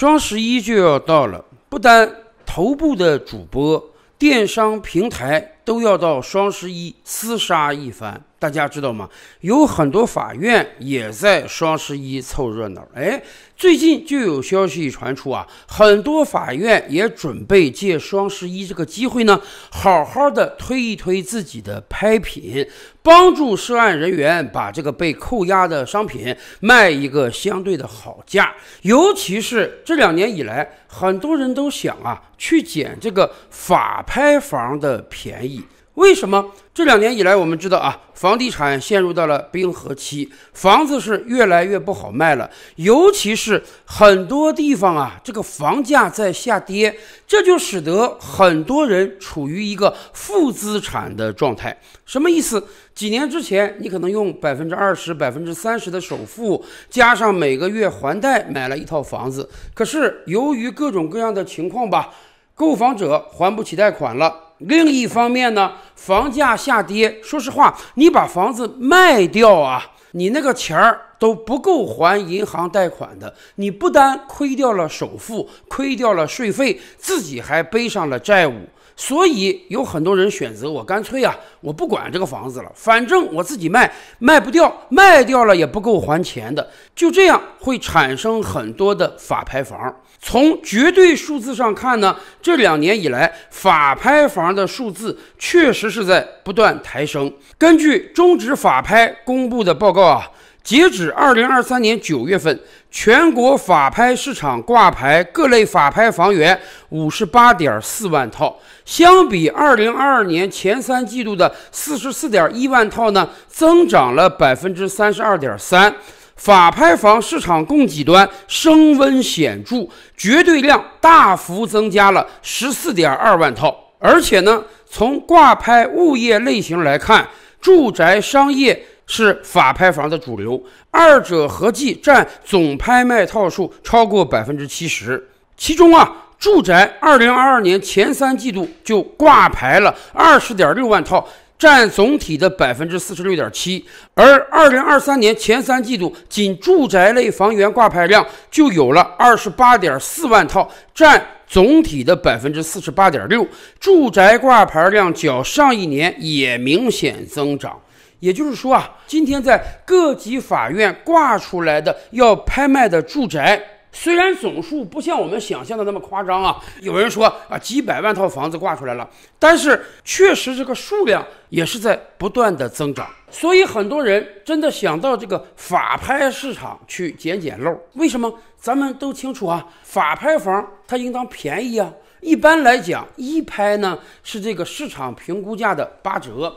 双十一就要到了，不单头部的主播，电商平台都要到双十一厮杀一番。大家知道吗？有很多法院也在双十一凑热闹。哎，最近就有消息传出啊，很多法院也准备借双十一这个机会呢，好好的推一推自己的拍品，帮助涉案人员把这个被扣押的商品卖一个相对的好价。尤其是这两年以来，很多人都想啊，去捡这个法拍房的便宜。为什么这两年以来，我们知道啊，房地产陷入到了冰河期，房子是越来越不好卖了，尤其是很多地方啊，这个房价在下跌，这就使得很多人处于一个负资产的状态。什么意思？几年之前，你可能用百分之二十、百分之三十的首付，加上每个月还贷，买了一套房子，可是由于各种各样的情况吧，购房者还不起贷款了。另一方面呢，房价下跌。说实话，你把房子卖掉啊，你那个钱儿。都不够还银行贷款的，你不单亏掉了首付，亏掉了税费，自己还背上了债务，所以有很多人选择我干脆啊，我不管这个房子了，反正我自己卖，卖不掉，卖掉了也不够还钱的，就这样会产生很多的法拍房。从绝对数字上看呢，这两年以来法拍房的数字确实是在不断抬升。根据中指法拍公布的报告啊。截止二零二三年九月份，全国法拍市场挂牌各类法拍房源五十八点四万套，相比二零二二年前三季度的四十四点一万套呢，增长了百分之三十二点三。法拍房市场供给端升温显著，绝对量大幅增加了十四点二万套，而且呢，从挂牌物业类型来看，住宅、商业。是法拍房的主流，二者合计占总拍卖套数超过百分之七十。其中啊，住宅二零二二年前三季度就挂牌了二十点六万套，占总体的百分之四十六点七。而二零二三年前三季度，仅住宅类房源挂牌量就有了二十八点四万套，占总体的百分之四十八点六。住宅挂牌量较上一年也明显增长。也就是说啊，今天在各级法院挂出来的要拍卖的住宅，虽然总数不像我们想象的那么夸张啊，有人说啊几百万套房子挂出来了，但是确实这个数量也是在不断的增长。所以很多人真的想到这个法拍市场去捡捡漏。为什么？咱们都清楚啊，法拍房它应当便宜啊。一般来讲，一拍呢是这个市场评估价的八折。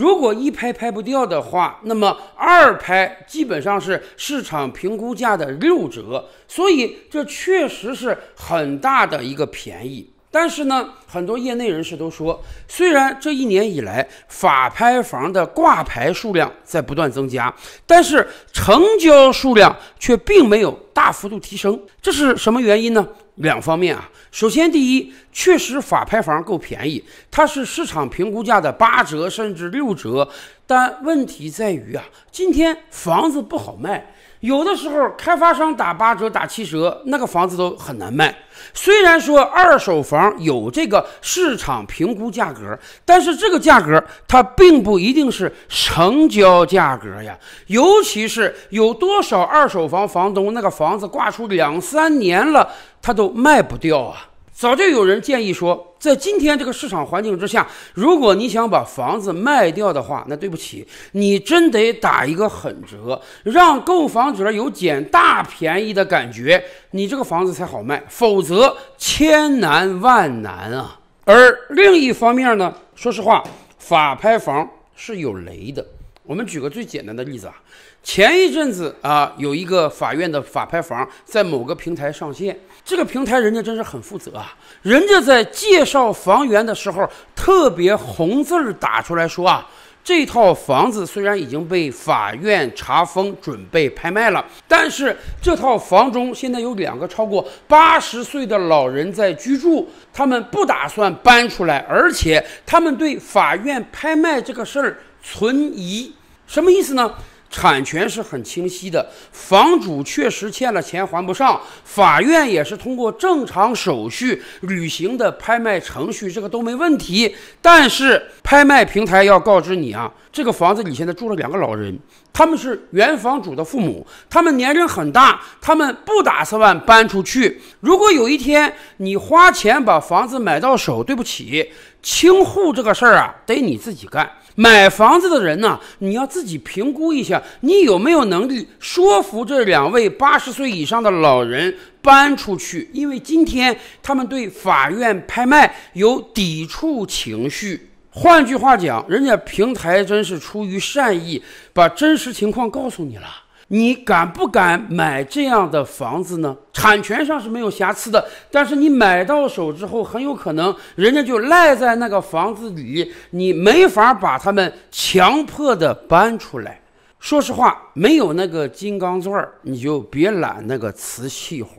如果一拍拍不掉的话，那么二拍基本上是市场评估价的六折，所以这确实是很大的一个便宜。但是呢，很多业内人士都说，虽然这一年以来法拍房的挂牌数量在不断增加，但是成交数量却并没有大幅度提升，这是什么原因呢？两方面啊，首先，第一，确实法拍房够便宜，它是市场评估价的八折甚至六折。但问题在于啊，今天房子不好卖，有的时候开发商打八折、打七折，那个房子都很难卖。虽然说二手房有这个市场评估价格，但是这个价格它并不一定是成交价格呀。尤其是有多少二手房房东那个房子挂出两三年了，他都卖不掉啊。早就有人建议说，在今天这个市场环境之下，如果你想把房子卖掉的话，那对不起，你真得打一个狠折，让购房者有捡大便宜的感觉，你这个房子才好卖，否则千难万难啊。而另一方面呢，说实话，法拍房是有雷的。我们举个最简单的例子啊。前一阵子啊，有一个法院的法拍房在某个平台上线，这个平台人家真是很负责啊！人家在介绍房源的时候，特别红字儿打出来说啊，这套房子虽然已经被法院查封，准备拍卖了，但是这套房中现在有两个超过八十岁的老人在居住，他们不打算搬出来，而且他们对法院拍卖这个事儿存疑，什么意思呢？产权是很清晰的，房主确实欠了钱还不上，法院也是通过正常手续履行的拍卖程序，这个都没问题。但是拍卖平台要告知你啊，这个房子你现在住了两个老人，他们是原房主的父母，他们年龄很大，他们不打算搬出去。如果有一天你花钱把房子买到手，对不起，清户这个事儿啊，得你自己干。买房子的人呢？你要自己评估一下，你有没有能力说服这两位八十岁以上的老人搬出去？因为今天他们对法院拍卖有抵触情绪。换句话讲，人家平台真是出于善意，把真实情况告诉你了。你敢不敢买这样的房子呢？产权上是没有瑕疵的，但是你买到手之后，很有可能人家就赖在那个房子里，你没法把他们强迫的搬出来。说实话，没有那个金刚钻，你就别揽那个瓷器活。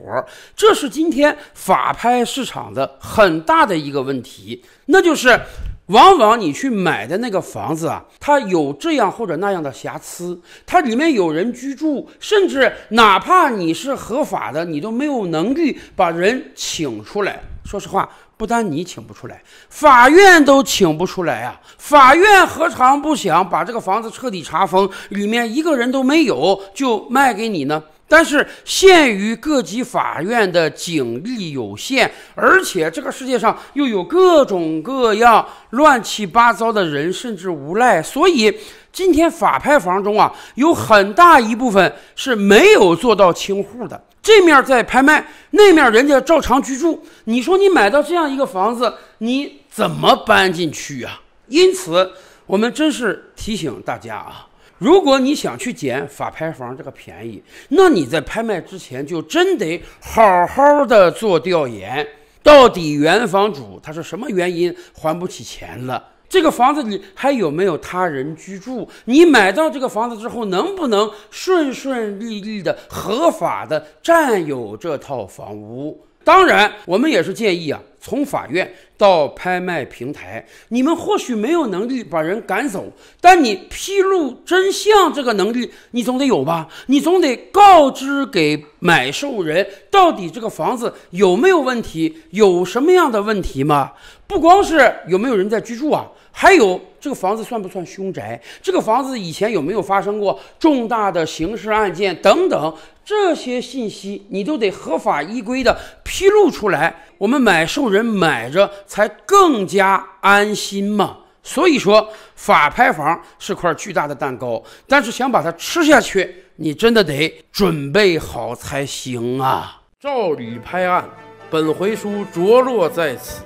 这是今天法拍市场的很大的一个问题，那就是。往往你去买的那个房子啊，它有这样或者那样的瑕疵，它里面有人居住，甚至哪怕你是合法的，你都没有能力把人请出来。说实话，不单你请不出来，法院都请不出来啊！法院何尝不想把这个房子彻底查封，里面一个人都没有就卖给你呢？但是，限于各级法院的警力有限，而且这个世界上又有各种各样乱七八糟的人，甚至无赖，所以今天法拍房中啊，有很大一部分是没有做到清户的。这面在拍卖，那面人家照常居住。你说你买到这样一个房子，你怎么搬进去啊？因此，我们真是提醒大家啊。如果你想去捡法拍房这个便宜，那你在拍卖之前就真得好好的做调研，到底原房主他是什么原因还不起钱了？这个房子你还有没有他人居住？你买到这个房子之后，能不能顺顺利利的合法的占有这套房屋？当然，我们也是建议啊，从法院。到拍卖平台，你们或许没有能力把人赶走，但你披露真相这个能力，你总得有吧？你总得告知给买受人，到底这个房子有没有问题，有什么样的问题吗？不光是有没有人在居住啊，还有这个房子算不算凶宅，这个房子以前有没有发生过重大的刑事案件等等，这些信息你都得合法依规的披露出来。我们买受人买着。才更加安心嘛，所以说法拍房是块巨大的蛋糕，但是想把它吃下去，你真的得准备好才行啊！照理拍案，本回书着落在此，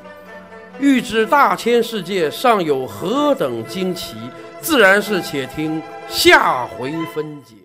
欲知大千世界尚有何等惊奇，自然是且听下回分解。